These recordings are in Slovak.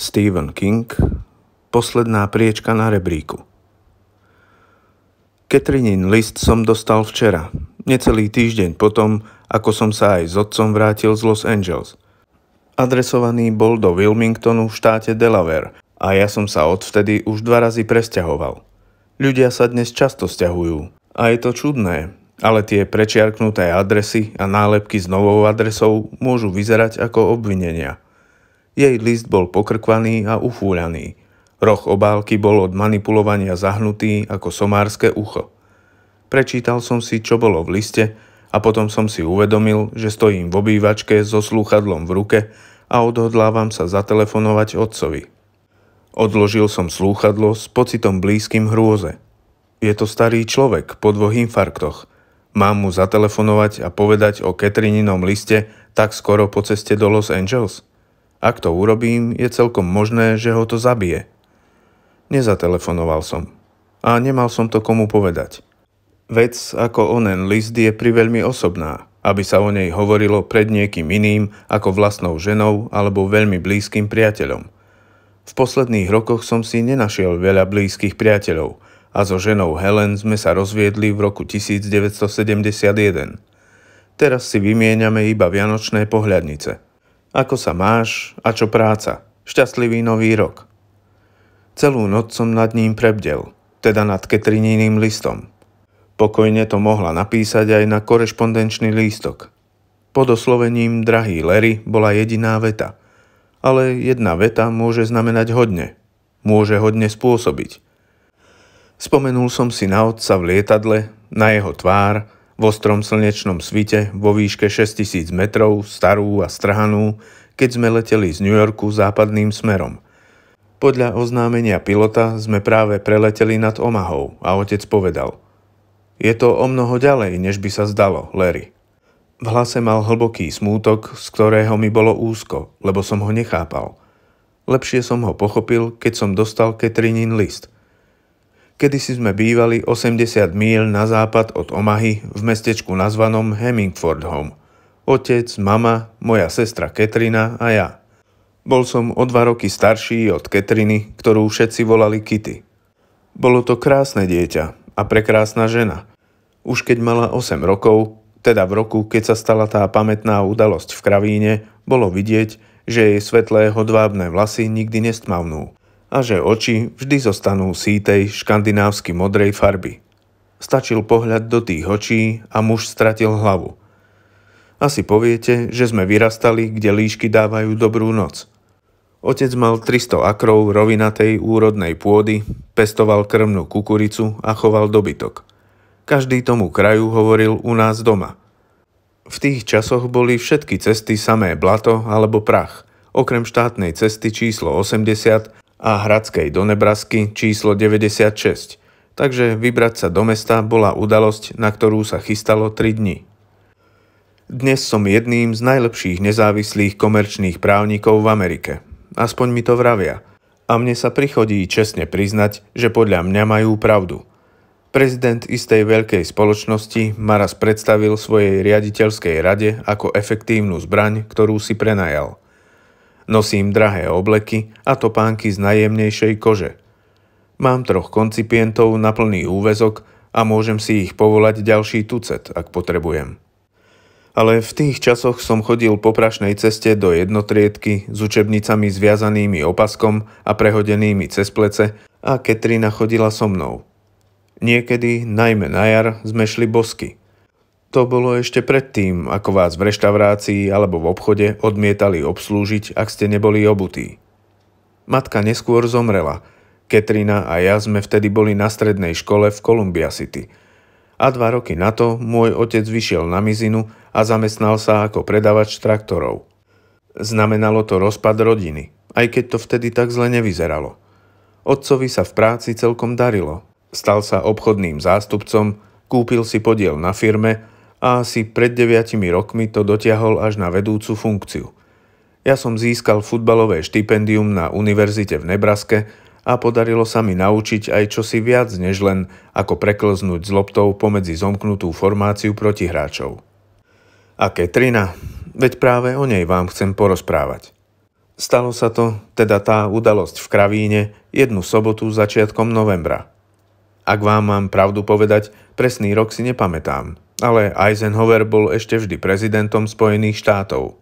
Stephen King, posledná priečka na rebríku. Ketrinin list som dostal včera, necelý týždeň potom, ako som sa aj s otcom vrátil z Los Angeles. Adresovaný bol do Wilmingtonu v štáte Delaware a ja som sa odvtedy už dva razy presťahoval. Ľudia sa dnes často sťahujú a je to čudné, ale tie prečiarknuté adresy a nálepky s novou adresou môžu vyzerať ako obvinenia – jej list bol pokrkvaný a ufúľaný. Roh obálky bol od manipulovania zahnutý ako somárske ucho. Prečítal som si, čo bolo v liste a potom som si uvedomil, že stojím v obývačke so slúchadlom v ruke a odhodlávam sa zatelefonovať otcovi. Odložil som slúchadlo s pocitom blízkym hrôze. Je to starý človek po dvoch infarktoch. Mám mu zatelefonovať a povedať o Ketrininom liste tak skoro po ceste do Los Angeles? Ak to urobím, je celkom možné, že ho to zabije. Nezatelefonoval som. A nemal som to komu povedať. Vec ako onen list je priveľmi osobná, aby sa o nej hovorilo pred niekým iným ako vlastnou ženou alebo veľmi blízkym priateľom. V posledných rokoch som si nenašiel veľa blízkych priateľov a so ženou Helen sme sa rozviedli v roku 1971. Teraz si vymieňame iba vianočné pohľadnice. Ako sa máš a čo práca? Šťastlivý nový rok. Celú noc som nad ním prebdel, teda nad Ketrininým listom. Pokojne to mohla napísať aj na korešpondenčný lístok. Pod oslovením drahý Lery bola jediná veta. Ale jedna veta môže znamenať hodne. Môže hodne spôsobiť. Spomenul som si na otca v lietadle, na jeho tvár, v ostrom slnečnom svite vo výške 6000 metrov, starú a strhanú, keď sme leteli z New Yorku západným smerom. Podľa oznámenia pilota sme práve preleteli nad Omahou a otec povedal Je to o mnoho ďalej, než by sa zdalo, Larry. V hlase mal hlboký smútok, z ktorého mi bolo úzko, lebo som ho nechápal. Lepšie som ho pochopil, keď som dostal Ketrinin list – Kedy si sme bývali 80 míl na západ od Omahy v mestečku nazvanom Home. Otec, mama, moja sestra Ketrina a ja. Bol som o dva roky starší od Ketriny, ktorú všetci volali Kitty. Bolo to krásne dieťa a prekrásna žena. Už keď mala 8 rokov, teda v roku, keď sa stala tá pamätná udalosť v Kravíne, bolo vidieť, že jej svetlé hodvábne vlasy nikdy nestmavnú a že oči vždy zostanú sítej škandinávsky modrej farby. Stačil pohľad do tých očí a muž stratil hlavu. Asi poviete, že sme vyrastali, kde líšky dávajú dobrú noc. Otec mal 300 akrov rovinatej úrodnej pôdy, pestoval krmnú kukuricu a choval dobytok. Každý tomu kraju hovoril u nás doma. V tých časoch boli všetky cesty samé blato alebo prach, okrem štátnej cesty číslo 80 a Hradskej do Nebrasky číslo 96, takže vybrať sa do mesta bola udalosť, na ktorú sa chystalo 3 dni. Dnes som jedným z najlepších nezávislých komerčných právnikov v Amerike. Aspoň mi to vravia. A mne sa prichodí čestne priznať, že podľa mňa majú pravdu. Prezident istej veľkej spoločnosti ma raz predstavil svojej riaditeľskej rade ako efektívnu zbraň, ktorú si prenajal – Nosím drahé obleky a topánky z najjemnejšej kože. Mám troch koncipientov na plný úvezok a môžem si ich povolať ďalší tucet, ak potrebujem. Ale v tých časoch som chodil po prašnej ceste do jednotriedky s učebnicami zviazanými opaskom a prehodenými cez plece a Ketrina chodila so mnou. Niekedy, najmä na jar, sme šli bosky – to bolo ešte predtým, ako vás v reštaurácii alebo v obchode odmietali obslúžiť, ak ste neboli obutí. Matka neskôr zomrela. Katrina a ja sme vtedy boli na strednej škole v Columbia City. A dva roky na to môj otec vyšiel na mizinu a zamestnal sa ako predavač traktorov. Znamenalo to rozpad rodiny, aj keď to vtedy tak zle nevyzeralo. Otcovi sa v práci celkom darilo. Stal sa obchodným zástupcom, kúpil si podiel na firme a asi pred 9 rokmi to dotiahol až na vedúcu funkciu. Ja som získal futbalové štipendium na univerzite v Nebraske a podarilo sa mi naučiť aj čosi viac než len ako preklznúť z loptou pomedzi zomknutú formáciu proti hráčov. A Ketrina? Veď práve o nej vám chcem porozprávať. Stalo sa to, teda tá udalosť v Kravíne, jednu sobotu začiatkom novembra. Ak vám mám pravdu povedať, presný rok si nepamätám, ale Eisenhower bol ešte vždy prezidentom Spojených štátov.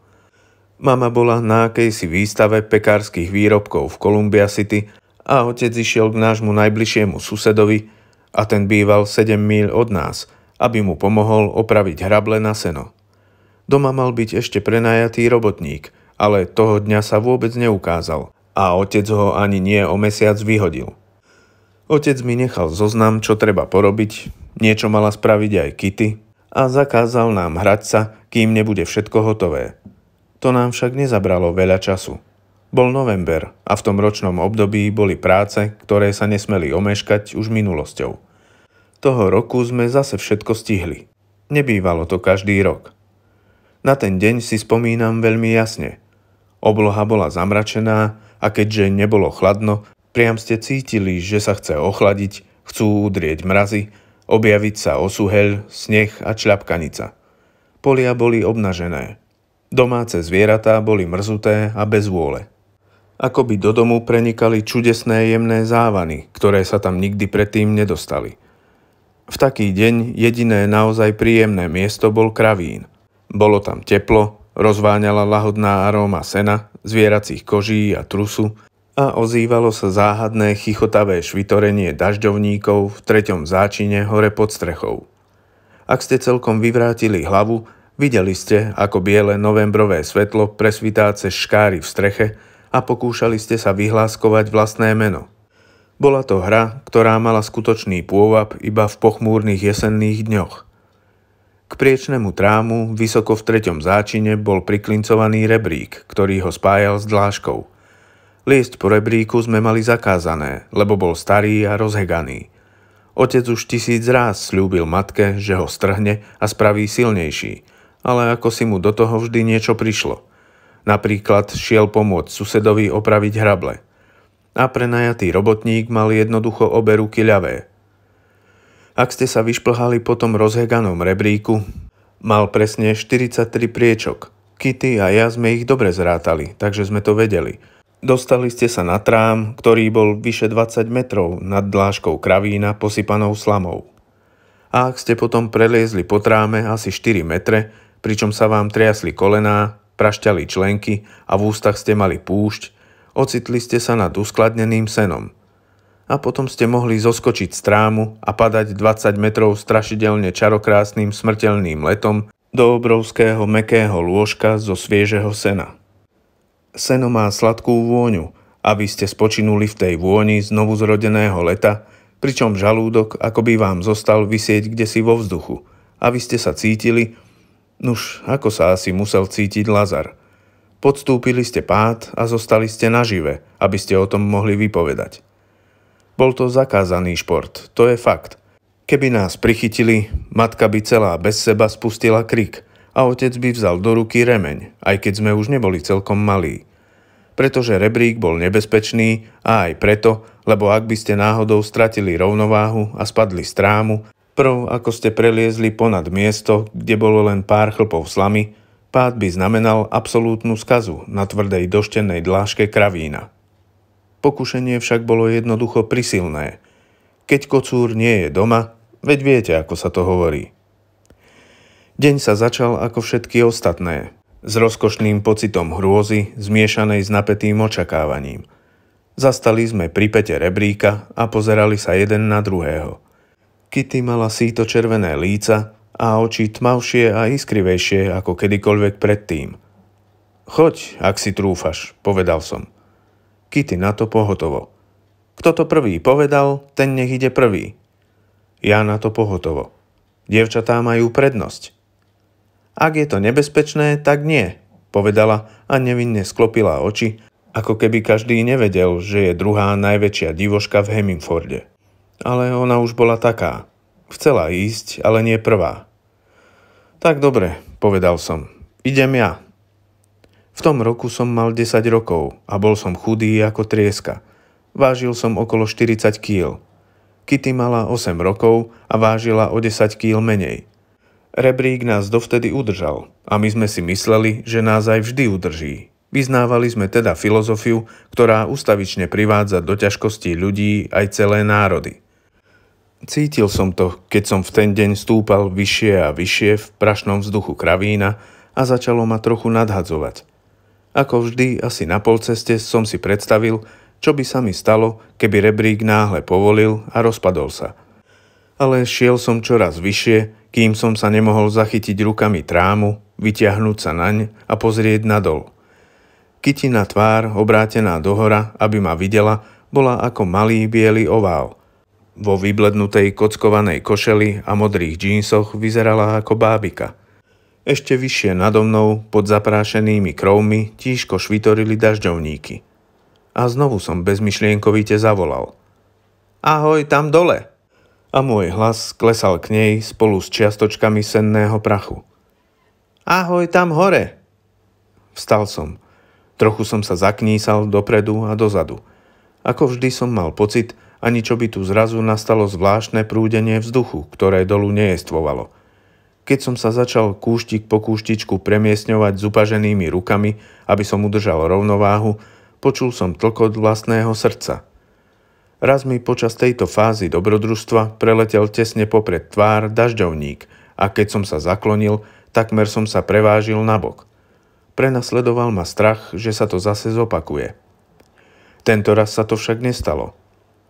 Mama bola na akejsi výstave pekárskych výrobkov v Columbia City a otec išiel k nášmu najbližšiemu susedovi a ten býval 7 míľ od nás, aby mu pomohol opraviť hrable na seno. Doma mal byť ešte prenajatý robotník, ale toho dňa sa vôbec neukázal a otec ho ani nie o mesiac vyhodil. Otec mi nechal zoznam, čo treba porobiť, niečo mala spraviť aj Kitty, a zakázal nám hrať sa, kým nebude všetko hotové. To nám však nezabralo veľa času. Bol november a v tom ročnom období boli práce, ktoré sa nesmeli omeškať už minulosťou. Toho roku sme zase všetko stihli. Nebývalo to každý rok. Na ten deň si spomínam veľmi jasne. Obloha bola zamračená a keďže nebolo chladno, priam ste cítili, že sa chce ochladiť, chcú udrieť mrazy Objaviť sa osuheľ, sneh a čľapkanica. Polia boli obnažené. Domáce zvieratá boli mrzuté a bez vôle. Ako by do domu prenikali čudesné jemné závany, ktoré sa tam nikdy predtým nedostali. V taký deň jediné naozaj príjemné miesto bol kravín. Bolo tam teplo, rozváňala lahodná aróma sena, zvieracích koží a trusu, a ozývalo sa záhadné chichotavé švitorenie dažďovníkov v treťom záčine hore pod strechou. Ak ste celkom vyvrátili hlavu, videli ste, ako biele novembrové svetlo presvitá cez škáry v streche a pokúšali ste sa vyhláskovať vlastné meno. Bola to hra, ktorá mala skutočný pôvab iba v pochmúrnych jesenných dňoch. K priečnemu trámu vysoko v treťom záčine bol priklincovaný rebrík, ktorý ho spájal s dláškou – Liesť po rebríku sme mali zakázané, lebo bol starý a rozheganý. Otec už tisíc ráz slúbil matke, že ho strhne a spraví silnejší, ale ako si mu do toho vždy niečo prišlo. Napríklad šiel pomôcť susedovi opraviť hrable. A prenajatý robotník mal jednoducho obe ruky ľavé. Ak ste sa vyšplhali po tom rozheganom rebríku, mal presne 43 priečok. Kitty a ja sme ich dobre zrátali, takže sme to vedeli – Dostali ste sa na trám, ktorý bol vyše 20 metrov nad dláškou kravína posypanou slamou. A ak ste potom preliezli po tráme asi 4 metre, pričom sa vám triasli kolená, prašťali členky a v ústach ste mali púšť, ocitli ste sa nad uskladneným senom. A potom ste mohli zoskočiť z trámu a padať 20 metrov strašidelne čarokrásnym smrteľným letom do obrovského mekého lôžka zo sviežeho sena seno má sladkú vôňu aby ste spočinuli v tej vôni znovu zrodeného leta, pričom žalúdok akoby vám zostal vysieť kde si vo vzduchu aby ste sa cítili, nuž ako sa asi musel cítiť Lazar. Podstúpili ste pád a zostali ste nažive, aby ste o tom mohli vypovedať. Bol to zakázaný šport, to je fakt. Keby nás prichytili, matka by celá bez seba spustila krik – a otec by vzal do ruky remeň, aj keď sme už neboli celkom malí pretože rebrík bol nebezpečný a aj preto, lebo ak by ste náhodou stratili rovnováhu a spadli z trámu, prv ako ste preliezli ponad miesto, kde bolo len pár chlpov slamy, pád by znamenal absolútnu skazu na tvrdej doštenej dláške kravína. Pokušenie však bolo jednoducho prisilné. Keď kocúr nie je doma, veď viete, ako sa to hovorí. Deň sa začal ako všetky ostatné, s rozkošným pocitom hrôzy, zmiešanej s napätým očakávaním. Zastali sme pri pete rebríka a pozerali sa jeden na druhého. Kitty mala síto červené líca a oči tmavšie a iskrivejšie ako kedykoľvek predtým. Choď, ak si trúfaš, povedal som. Kitty na to pohotovo. Kto to prvý povedal, ten nech ide prvý. Ja na to pohotovo. Dievčatá majú prednosť. Ak je to nebezpečné, tak nie, povedala a nevinne sklopila oči, ako keby každý nevedel, že je druhá najväčšia divoška v Hemingforde. Ale ona už bola taká. Chcela ísť, ale nie prvá. Tak dobre, povedal som. Idem ja. V tom roku som mal 10 rokov a bol som chudý ako trieska. Vážil som okolo 40 kg. Kitty mala 8 rokov a vážila o 10 kg menej. Rebrík nás dovtedy udržal a my sme si mysleli, že nás aj vždy udrží. Vyznávali sme teda filozofiu, ktorá ustavične privádza do ťažkostí ľudí aj celé národy. Cítil som to, keď som v ten deň stúpal vyššie a vyššie v prašnom vzduchu kravína a začalo ma trochu nadhadzovať. Ako vždy, asi na polceste som si predstavil, čo by sa mi stalo, keby rebrík náhle povolil a rozpadol sa. Ale šiel som čoraz vyššie kým som sa nemohol zachytiť rukami trámu, vyťahnuť sa naň a pozrieť nadol. Kytina tvár, obrátená dohora, aby ma videla, bola ako malý biely ovál. Vo vyblednutej kockovanej košeli a modrých džínsoch vyzerala ako bábika. Ešte vyššie nado mnou, pod zaprášenými krovmi, tížko švitorili dažďovníky. A znovu som bezmyšlienkovite zavolal. Ahoj, tam dole! a môj hlas klesal k nej spolu s čiastočkami senného prachu. Ahoj, tam hore! Vstal som. Trochu som sa zaknísal dopredu a dozadu. Ako vždy som mal pocit, ani čo by tu zrazu nastalo zvláštne prúdenie vzduchu, ktoré dolu nejestvovalo. Keď som sa začal kúštik po kúštičku premiesňovať s upaženými rukami, aby som udržal rovnováhu, počul som tlkot vlastného srdca – Raz mi počas tejto fázy dobrodružstva preletel tesne popred tvár dažďovník a keď som sa zaklonil, takmer som sa prevážil nabok. Prenasledoval ma strach, že sa to zase zopakuje. Tento raz sa to však nestalo.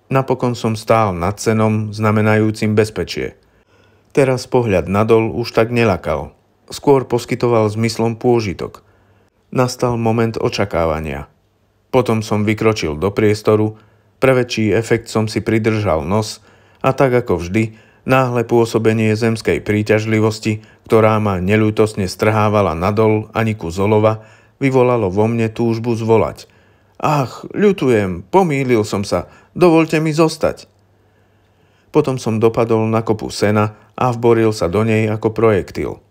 Napokon som stál nad cenom, znamenajúcim bezpečie. Teraz pohľad nadol už tak nelakal. Skôr poskytoval zmyslom pôžitok. Nastal moment očakávania. Potom som vykročil do priestoru, pre väčší efekt som si pridržal nos a tak ako vždy, náhle pôsobenie zemskej príťažlivosti, ktorá ma neľútosne strhávala nadol ani ku zolova, vyvolalo vo mne túžbu zvolať. Ach, ľutujem, pomýlil som sa, dovolte mi zostať. Potom som dopadol na kopu sena a vboril sa do nej ako projektil.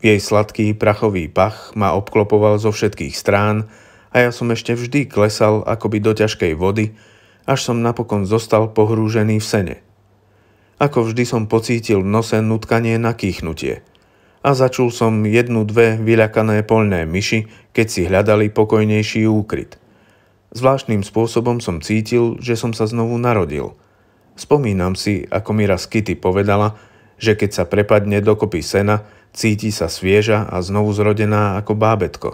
Jej sladký prachový pach ma obklopoval zo všetkých strán a ja som ešte vždy klesal akoby do ťažkej vody, až som napokon zostal pohrúžený v sene. Ako vždy som pocítil v nose nutkanie na kýchnutie a začul som jednu dve vyľakané poľné myši, keď si hľadali pokojnejší úkryt. Zvláštnym spôsobom som cítil, že som sa znovu narodil. Spomínam si, ako mi raz Kitty povedala, že keď sa prepadne dokopy sena, cíti sa svieža a znovu zrodená ako bábetko.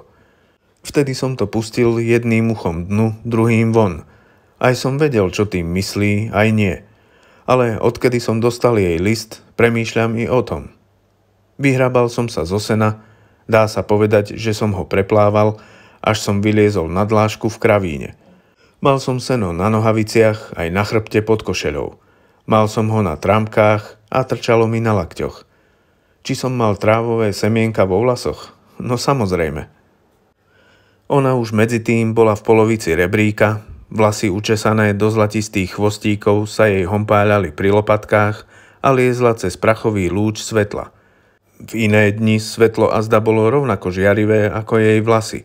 Vtedy som to pustil jedným uchom dnu, druhým von – aj som vedel, čo tým myslí, aj nie. Ale odkedy som dostal jej list, premýšľam i o tom. Vyhrabal som sa zo sena, dá sa povedať, že som ho preplával, až som vyliezol na dlášku v kravíne. Mal som seno na nohaviciach aj na chrbte pod košelou. Mal som ho na trámkách a trčalo mi na lakťoch. Či som mal trávové semienka vo vlasoch? No samozrejme. Ona už medzi tým bola v polovici rebríka, Vlasy učesané do zlatistých chvostíkov sa jej hompáľali pri lopatkách a liezla cez prachový lúč svetla. V iné dni svetlo azda bolo rovnako žiarivé ako jej vlasy,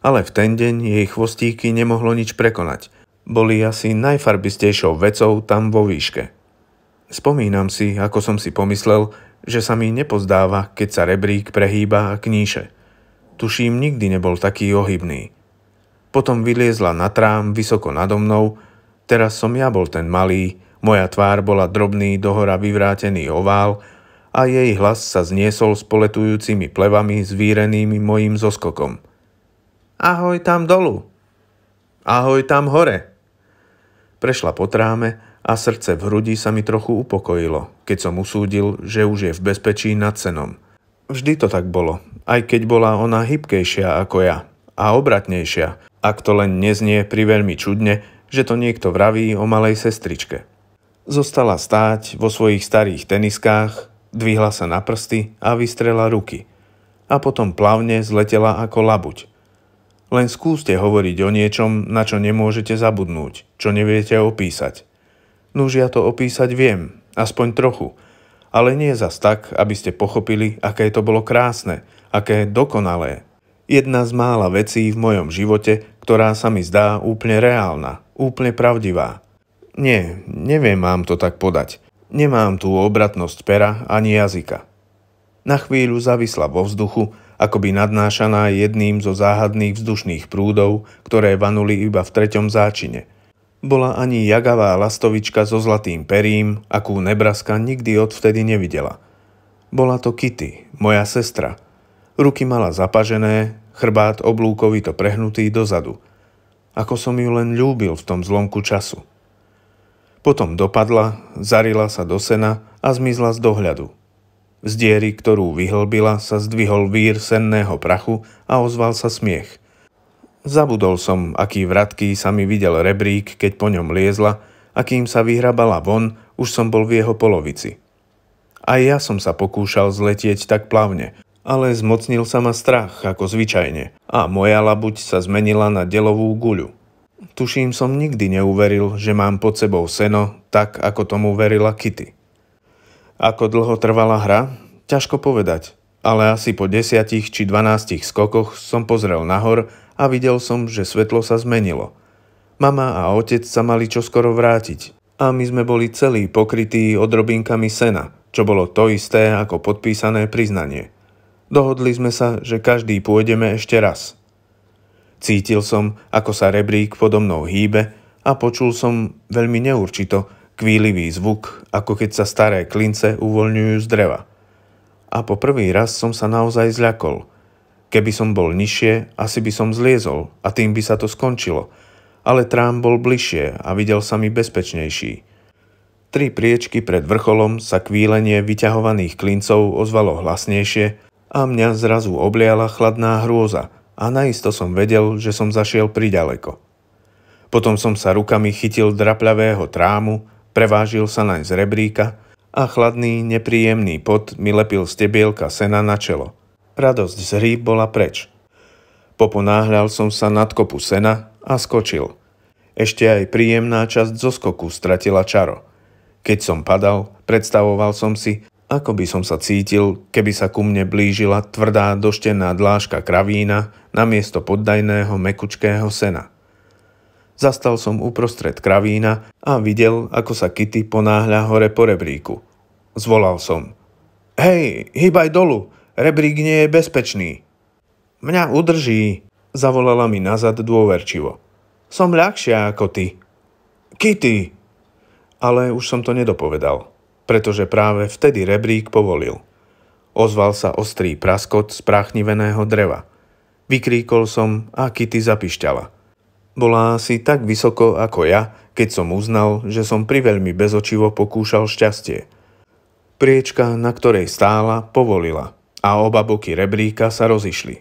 ale v ten deň jej chvostíky nemohlo nič prekonať. Boli asi najfarbistejšou vecou tam vo výške. Spomínam si, ako som si pomyslel, že sa mi nepozdáva, keď sa rebrík prehýba a kníše. Tuším, nikdy nebol taký ohybný potom vyliezla na trám vysoko nado mnou, teraz som ja bol ten malý, moja tvár bola drobný, dohora vyvrátený ovál a jej hlas sa zniesol s poletujúcimi plevami zvírenými mojim zoskokom. Ahoj tam dolu! Ahoj tam hore! Prešla po tráme a srdce v hrudi sa mi trochu upokojilo, keď som usúdil, že už je v bezpečí nad cenom. Vždy to tak bolo, aj keď bola ona hybkejšia ako ja a obratnejšia, ak to len neznie veľmi čudne, že to niekto vraví o malej sestričke. Zostala stáť vo svojich starých teniskách, dvihla sa na prsty a vystrela ruky. A potom plavne zletela ako labuť. Len skúste hovoriť o niečom, na čo nemôžete zabudnúť, čo neviete opísať. Nuž ja to opísať viem, aspoň trochu, ale nie zas tak, aby ste pochopili, aké to bolo krásne, aké dokonalé. Jedna z mála vecí v mojom živote, ktorá sa mi zdá úplne reálna, úplne pravdivá. Nie, neviem vám to tak podať. Nemám tú obratnosť pera ani jazyka. Na chvíľu zavisla vo vzduchu, akoby nadnášaná jedným zo záhadných vzdušných prúdov, ktoré vanuli iba v treťom záčine. Bola ani jagavá lastovička so zlatým perím, akú Nebraska nikdy odvtedy nevidela. Bola to Kitty, moja sestra. Ruky mala zapažené, chrbát oblúkovito prehnutý dozadu. Ako som ju len ľúbil v tom zlomku času. Potom dopadla, zarila sa do sena a zmizla z dohľadu. Z diery, ktorú vyhlbila, sa zdvihol vír senného prachu a ozval sa smiech. Zabudol som, aký vratký sa mi videl rebrík, keď po ňom liezla a kým sa vyhrabala von, už som bol v jeho polovici. Aj ja som sa pokúšal zletieť tak plavne, ale zmocnil sa ma strach, ako zvyčajne, a moja labuť sa zmenila na delovú guľu. Tuším som nikdy neuveril, že mám pod sebou seno, tak ako tomu verila Kitty. Ako dlho trvala hra? Ťažko povedať, ale asi po desiatich či dvanástich skokoch som pozrel nahor a videl som, že svetlo sa zmenilo. Mama a otec sa mali čoskoro vrátiť a my sme boli celí pokrytí odrobinkami sena, čo bolo to isté ako podpísané priznanie. Dohodli sme sa, že každý pôjdeme ešte raz. Cítil som, ako sa rebrík podo mnou hýbe a počul som veľmi neurčito kvílivý zvuk, ako keď sa staré klince uvoľňujú z dreva. A po prvý raz som sa naozaj zľakol. Keby som bol nižšie, asi by som zliezol a tým by sa to skončilo. Ale trám bol bližšie a videl sa mi bezpečnejší. Tri priečky pred vrcholom sa kvílenie vyťahovaných klincov ozvalo hlasnejšie a mňa zrazu obliala chladná hrôza a naisto som vedel, že som zašiel priďaleko. Potom som sa rukami chytil drapľavého trámu, prevážil sa naň z rebríka a chladný, nepríjemný pot mi lepil stebielka sena na čelo. Radosť z hry bola preč. Poponáhľal som sa nad kopu sena a skočil. Ešte aj príjemná časť zo skoku stratila čaro. Keď som padal, predstavoval som si, ako by som sa cítil, keby sa ku mne blížila tvrdá doštená dlážka kravína namiesto poddajného mekučkého sena. Zastal som uprostred kravína a videl, ako sa Kitty ponáhľa hore po rebríku. Zvolal som. Hej, hýbaj dolu, rebrík nie je bezpečný. Mňa udrží, zavolala mi nazad dôverčivo. Som ľahšia ako ty. Kitty! Ale už som to nedopovedal pretože práve vtedy rebrík povolil. Ozval sa ostrý praskot z práchniveného dreva. Vykríkol som a Kitty zapišťala. Bola asi tak vysoko ako ja, keď som uznal, že som priveľmi bezočivo pokúšal šťastie. Priečka, na ktorej stála, povolila a oba boky rebríka sa rozišli.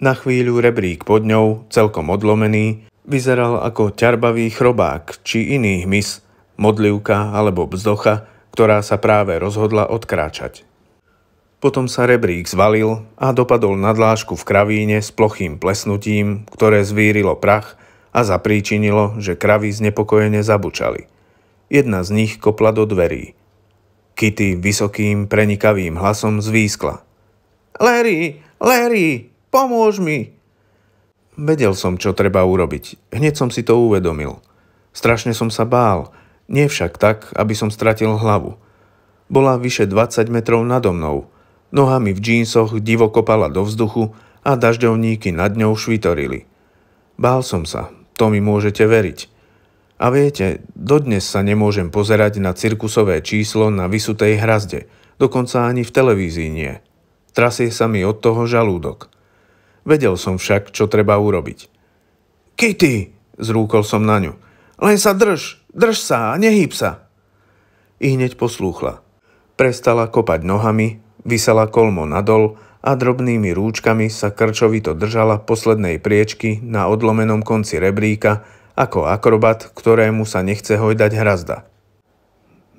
Na chvíľu rebrík pod ňou, celkom odlomený, vyzeral ako ťarbavý chrobák či iný hmyz, modlivka alebo bzdocha, ktorá sa práve rozhodla odkráčať. Potom sa rebrík zvalil a dopadol na dlážku v kravíne s plochým plesnutím, ktoré zvírilo prach a zapríčinilo, že kravy znepokojene zabučali. Jedna z nich kopla do dverí. Kitty vysokým, prenikavým hlasom zvýskla. Larry, Larry, pomôž mi! Vedel som, čo treba urobiť. Hneď som si to uvedomil. Strašne som sa bál, nie však tak, aby som stratil hlavu. Bola vyše 20 metrov nado mnou. Nohami v džínsoch divoko do vzduchu a dažďovníky nad ňou švitorili. Bál som sa, to mi môžete veriť. A viete, dodnes sa nemôžem pozerať na cirkusové číslo na vysutej hrazde, dokonca ani v televízii nie. Trasie sa mi od toho žalúdok. Vedel som však, čo treba urobiť. Kitty! zrúkol som na ňu. Len sa drž, drž sa a nehýb sa. I hneď poslúchla. Prestala kopať nohami, vysala kolmo nadol a drobnými rúčkami sa krčovito držala poslednej priečky na odlomenom konci rebríka ako akrobat, ktorému sa nechce hojdať hrazda.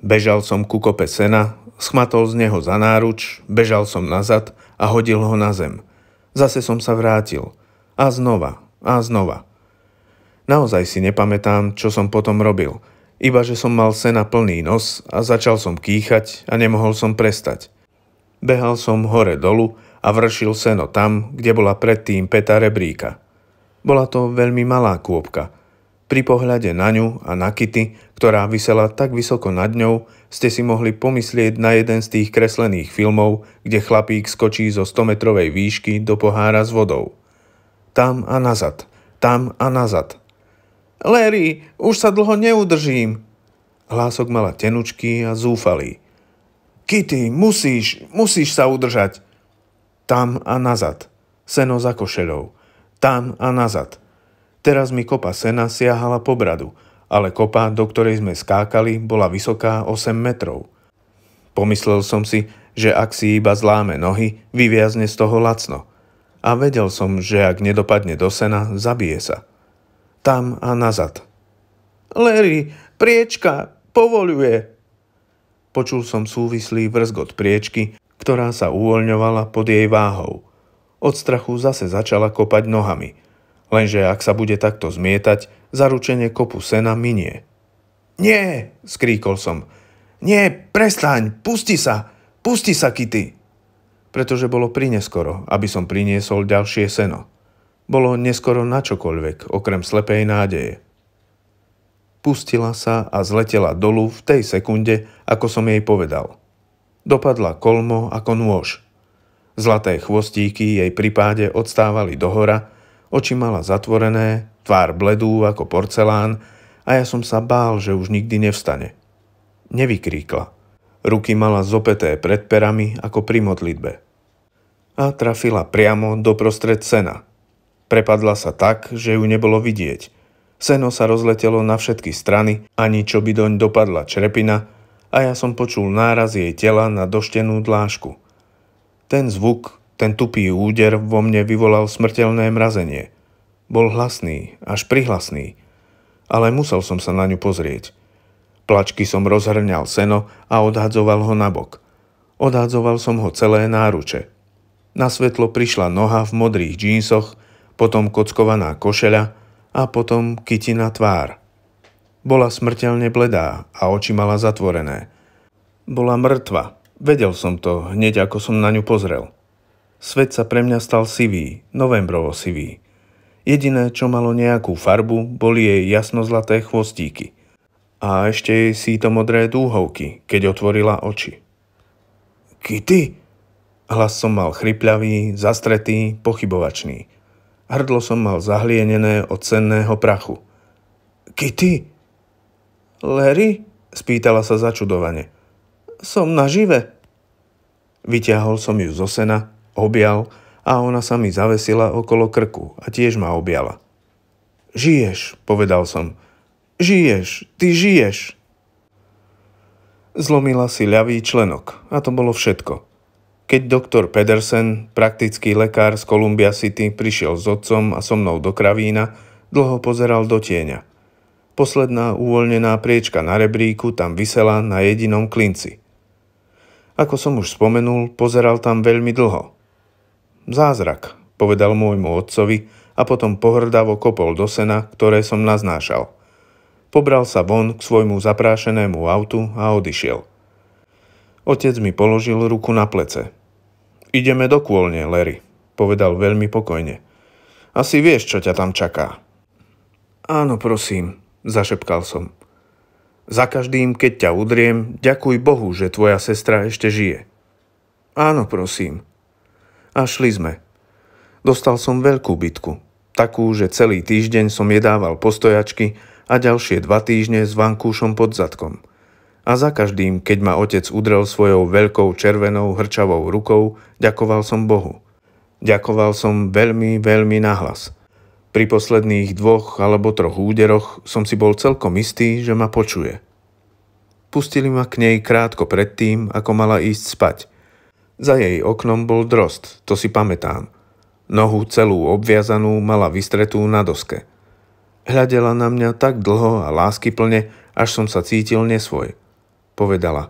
Bežal som ku kope sena, schmatol z neho za náruč, bežal som nazad a hodil ho na zem. Zase som sa vrátil. A znova, a znova. Naozaj si nepamätám, čo som potom robil, iba že som mal sena plný nos a začal som kýchať a nemohol som prestať. Behal som hore dolu a vršil seno tam, kde bola predtým peta rebríka. Bola to veľmi malá kôpka. Pri pohľade na ňu a na kity, ktorá vysela tak vysoko nad ňou, ste si mohli pomyslieť na jeden z tých kreslených filmov, kde chlapík skočí zo 100-metrovej výšky do pohára s vodou. Tam a nazad, tam a nazad. Larry, už sa dlho neudržím. Hlások mala tenučký a zúfalý. Kitty, musíš, musíš sa udržať. Tam a nazad. Seno za košelou. Tam a nazad. Teraz mi kopa sena siahala po bradu, ale kopa, do ktorej sme skákali, bola vysoká 8 metrov. Pomyslel som si, že ak si iba zláme nohy, vyviazne z toho lacno. A vedel som, že ak nedopadne do sena, zabije sa tam a nazad. Larry, priečka, povoluje. Počul som súvislý vrzgot priečky, ktorá sa uvoľňovala pod jej váhou. Od strachu zase začala kopať nohami. Lenže ak sa bude takto zmietať, zaručenie kopu sena minie. Nie, skríkol som. Nie, prestaň, pusti sa, pusti sa, Kitty. Pretože bolo prineskoro, aby som priniesol ďalšie seno. Bolo neskoro na čokoľvek, okrem slepej nádeje. Pustila sa a zletela dolu v tej sekunde, ako som jej povedal. Dopadla kolmo ako nôž. Zlaté chvostíky jej pri páde odstávali dohora, oči mala zatvorené, tvár bledú ako porcelán a ja som sa bál, že už nikdy nevstane. Nevykríkla. Ruky mala zopeté pred perami ako pri modlitbe. A trafila priamo do prostred sena – Prepadla sa tak, že ju nebolo vidieť. Seno sa rozletelo na všetky strany, ani čo by doň dopadla črepina a ja som počul náraz jej tela na doštenú dlášku. Ten zvuk, ten tupý úder vo mne vyvolal smrteľné mrazenie. Bol hlasný, až prihlasný, ale musel som sa na ňu pozrieť. Plačky som rozhrňal seno a odhadzoval ho nabok. Odhadzoval som ho celé náruče. Na svetlo prišla noha v modrých džínsoch, potom kockovaná košeľa a potom kytina tvár. Bola smrteľne bledá a oči mala zatvorené. Bola mŕtva, vedel som to hneď ako som na ňu pozrel. Svet sa pre mňa stal sivý, novembrovo sivý. Jediné, čo malo nejakú farbu, boli jej jasnozlaté chvostíky. A ešte jej síto modré dúhovky, keď otvorila oči. Kitty? Hlas som mal chrypľavý, zastretý, pochybovačný. Hrdlo som mal zahlienené od cenného prachu. Kitty? Larry? Spýtala sa začudovane. Som nažive. Vyťahol som ju zo sena, objal a ona sa mi zavesila okolo krku a tiež ma objala. Žiješ, povedal som. Žiješ, ty žiješ. Zlomila si ľavý členok a to bolo všetko. Keď doktor Pedersen, praktický lekár z Columbia City, prišiel s otcom a so mnou do kravína, dlho pozeral do tieňa. Posledná uvoľnená priečka na rebríku tam vysela na jedinom klinci. Ako som už spomenul, pozeral tam veľmi dlho. Zázrak, povedal môjmu otcovi a potom pohrdavo kopol do sena, ktoré som naznášal. Pobral sa von k svojmu zaprášenému autu a odišiel. Otec mi položil ruku na plece. Ideme do kôlne, Larry, povedal veľmi pokojne. Asi vieš, čo ťa tam čaká. Áno, prosím, zašepkal som. Za každým, keď ťa udriem, ďakuj Bohu, že tvoja sestra ešte žije. Áno, prosím. A šli sme. Dostal som veľkú bitku. Takú, že celý týždeň som jedával postojačky a ďalšie dva týždne s vankúšom pod zadkom a za každým, keď ma otec udrel svojou veľkou červenou hrčavou rukou, ďakoval som Bohu. Ďakoval som veľmi, veľmi nahlas. Pri posledných dvoch alebo troch úderoch som si bol celkom istý, že ma počuje. Pustili ma k nej krátko predtým, ako mala ísť spať. Za jej oknom bol drost, to si pamätám. Nohu celú obviazanú mala vystretú na doske. Hľadela na mňa tak dlho a láskyplne, až som sa cítil nesvoj povedala.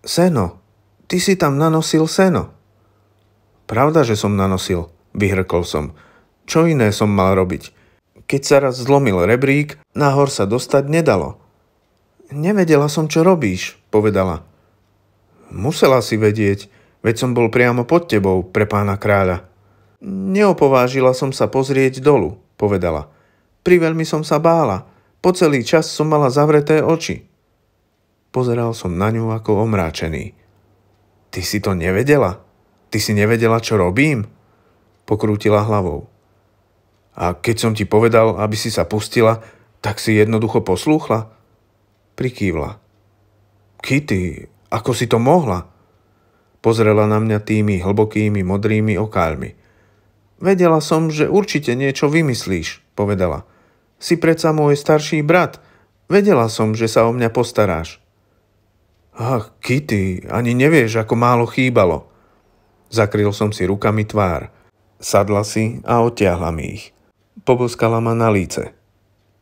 Seno, ty si tam nanosil seno. Pravda, že som nanosil, vyhrkol som. Čo iné som mal robiť? Keď sa raz zlomil rebrík, nahor sa dostať nedalo. Nevedela som, čo robíš, povedala. Musela si vedieť, veď som bol priamo pod tebou pre pána kráľa. Neopovážila som sa pozrieť dolu, povedala. Priveľmi som sa bála, po celý čas som mala zavreté oči. Pozeral som na ňu ako omráčený. Ty si to nevedela? Ty si nevedela, čo robím? Pokrútila hlavou. A keď som ti povedal, aby si sa pustila, tak si jednoducho poslúchla? Prikývla. Kitty, ako si to mohla? Pozrela na mňa tými hlbokými modrými okálmi. Vedela som, že určite niečo vymyslíš, povedala. Si predsa môj starší brat. Vedela som, že sa o mňa postaráš. Ach, Kitty, ani nevieš, ako málo chýbalo. Zakryl som si rukami tvár. Sadla si a odtiahla mi ich. Poboskala ma na líce.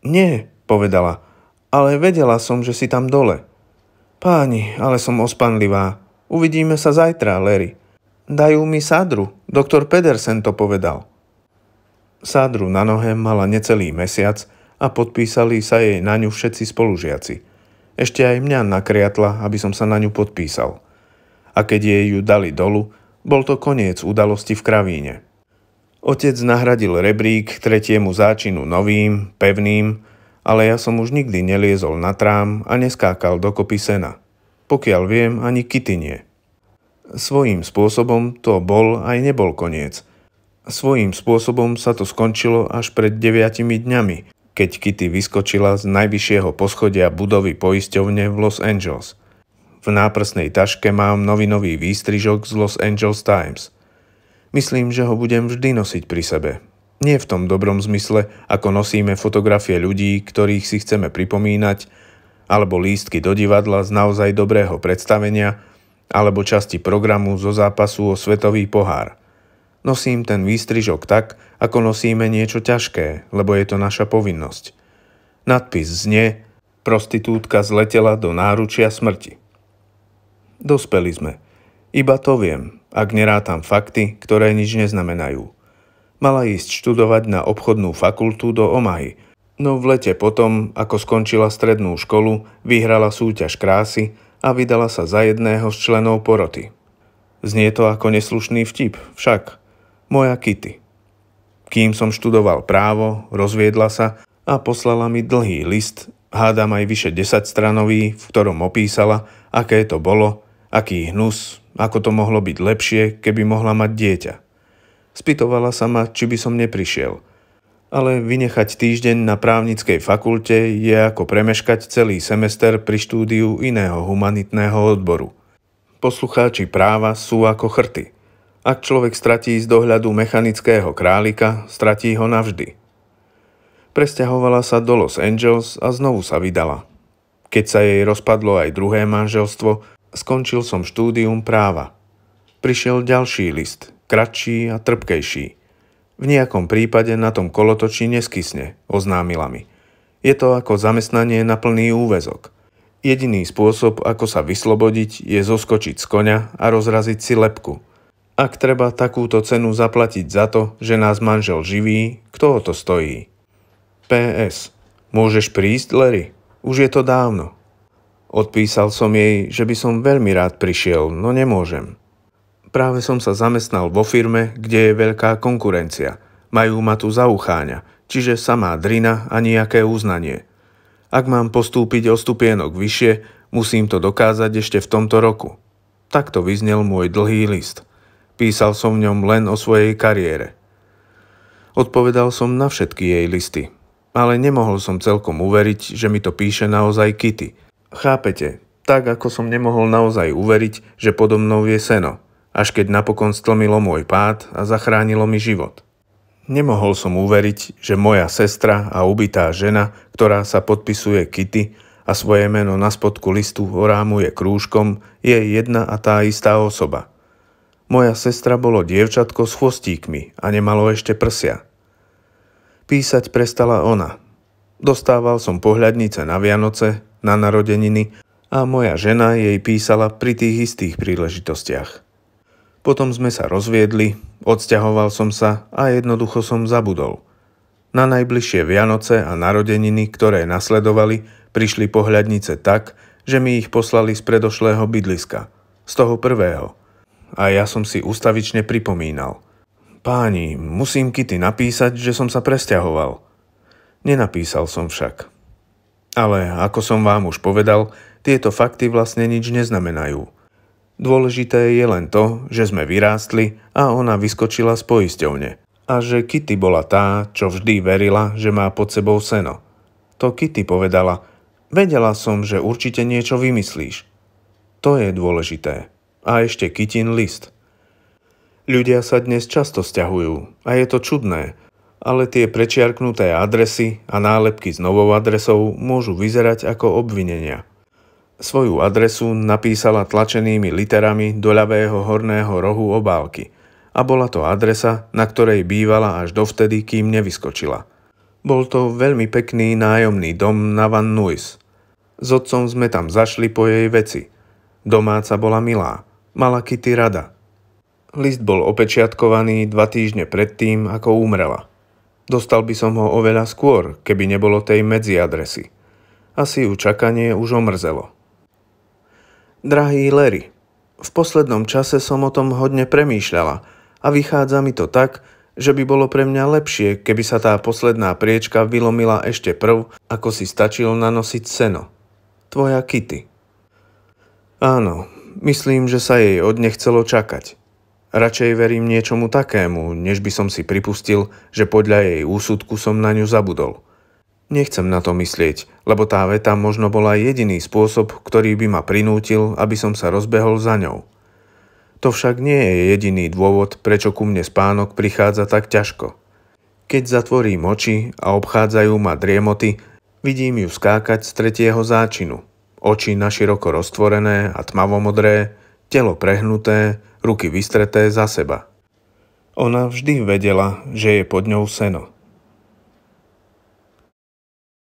Nie, povedala, ale vedela som, že si tam dole. Páni, ale som ospanlivá. Uvidíme sa zajtra, Larry. Dajú mi sádru, doktor Pedersen to povedal. Sádru na nohe mala necelý mesiac a podpísali sa jej na ňu všetci spolužiaci – ešte aj mňa nakriatla, aby som sa na ňu podpísal. A keď jej ju dali dolu, bol to koniec udalosti v kravíne. Otec nahradil rebrík tretiemu záčinu novým, pevným, ale ja som už nikdy neliezol na trám a neskákal do kopy sena. Pokiaľ viem, ani kity nie. Svojím spôsobom to bol aj nebol koniec. Svojím spôsobom sa to skončilo až pred deviatimi dňami, keď Kitty vyskočila z najvyššieho poschodia budovy poisťovne v Los Angeles. V náprsnej taške mám novinový výstrižok z Los Angeles Times. Myslím, že ho budem vždy nosiť pri sebe. Nie v tom dobrom zmysle, ako nosíme fotografie ľudí, ktorých si chceme pripomínať, alebo lístky do divadla z naozaj dobrého predstavenia, alebo časti programu zo zápasu o svetový pohár – Nosím ten výstrižok tak, ako nosíme niečo ťažké, lebo je to naša povinnosť. Nadpis znie Prostitútka zletela do náručia smrti. Dospeli sme. Iba to viem, ak nerátam fakty, ktoré nič neznamenajú. Mala ísť študovať na obchodnú fakultu do Omahy, no v lete potom, ako skončila strednú školu, vyhrala súťaž krásy a vydala sa za jedného z členov poroty. Znie to ako neslušný vtip, však – moja Kitty. Kým som študoval právo, rozviedla sa a poslala mi dlhý list, hádam aj vyše 10 stranový, v ktorom opísala, aké to bolo, aký hnus, ako to mohlo byť lepšie, keby mohla mať dieťa. Spytovala sa ma, či by som neprišiel. Ale vynechať týždeň na právnickej fakulte je ako premeškať celý semester pri štúdiu iného humanitného odboru. Poslucháči práva sú ako chrty – ak človek stratí z dohľadu mechanického králika, stratí ho navždy. Presťahovala sa do Los Angeles a znovu sa vydala. Keď sa jej rozpadlo aj druhé manželstvo, skončil som štúdium práva. Prišiel ďalší list, kratší a trpkejší. V nejakom prípade na tom kolotočí neskysne, oznámila mi. Je to ako zamestnanie na plný úvezok. Jediný spôsob, ako sa vyslobodiť, je zoskočiť z konia a rozraziť si lepku – ak treba takúto cenu zaplatiť za to, že nás manžel živí, kto o to stojí? PS. Môžeš prísť, Larry? Už je to dávno. Odpísal som jej, že by som veľmi rád prišiel, no nemôžem. Práve som sa zamestnal vo firme, kde je veľká konkurencia. Majú ma tu ucháňa, čiže samá drina a nejaké uznanie. Ak mám postúpiť o stupienok vyššie, musím to dokázať ešte v tomto roku. Takto vyznel môj dlhý list – Písal som v ňom len o svojej kariére. Odpovedal som na všetky jej listy, ale nemohol som celkom uveriť, že mi to píše naozaj Kitty. Chápete, tak ako som nemohol naozaj uveriť, že podo mnou je seno, až keď napokon stlmilo môj pád a zachránilo mi život. Nemohol som uveriť, že moja sestra a ubytá žena, ktorá sa podpisuje Kitty a svoje meno na spodku listu orámuje krúžkom, je jedna a tá istá osoba. Moja sestra bolo dievčatko s chvostíkmi a nemalo ešte prsia. Písať prestala ona. Dostával som pohľadnice na Vianoce, na narodeniny a moja žena jej písala pri tých istých príležitostiach. Potom sme sa rozviedli, odsťahoval som sa a jednoducho som zabudol. Na najbližšie Vianoce a narodeniny, ktoré nasledovali, prišli pohľadnice tak, že mi ich poslali z predošlého bydliska, z toho prvého – a ja som si ustavične pripomínal. Páni, musím Kitty napísať, že som sa presťahoval. Nenapísal som však. Ale ako som vám už povedal, tieto fakty vlastne nič neznamenajú. Dôležité je len to, že sme vyrástli a ona vyskočila z poisťovne. A že Kitty bola tá, čo vždy verila, že má pod sebou seno. To Kitty povedala, vedela som, že určite niečo vymyslíš. To je dôležité a ešte kytín list. Ľudia sa dnes často stiahujú a je to čudné, ale tie prečiarknuté adresy a nálepky s novou adresou môžu vyzerať ako obvinenia. Svoju adresu napísala tlačenými literami do ľavého horného rohu obálky a bola to adresa, na ktorej bývala až dovtedy, kým nevyskočila. Bol to veľmi pekný nájomný dom na Van Nuys. S otcom sme tam zašli po jej veci. Domáca bola milá mala Kitty rada. List bol opečiatkovaný dva týždne predtým, ako umrela. Dostal by som ho oveľa skôr, keby nebolo tej medziadresy. Asi ju čakanie už omrzelo. Drahý Larry, v poslednom čase som o tom hodne premýšľala a vychádza mi to tak, že by bolo pre mňa lepšie, keby sa tá posledná priečka vylomila ešte prv, ako si stačil nanosiť seno. Tvoja Kitty. Áno, Myslím, že sa jej nechcelo čakať. Radšej verím niečomu takému, než by som si pripustil, že podľa jej úsudku som na ňu zabudol. Nechcem na to myslieť, lebo tá veta možno bola jediný spôsob, ktorý by ma prinútil, aby som sa rozbehol za ňou. To však nie je jediný dôvod, prečo ku mne spánok prichádza tak ťažko. Keď zatvorím oči a obchádzajú ma driemoty, vidím ju skákať z tretieho záčinu – oči naširoko roztvorené a tmavomodré, telo prehnuté, ruky vystreté za seba. Ona vždy vedela, že je pod ňou seno.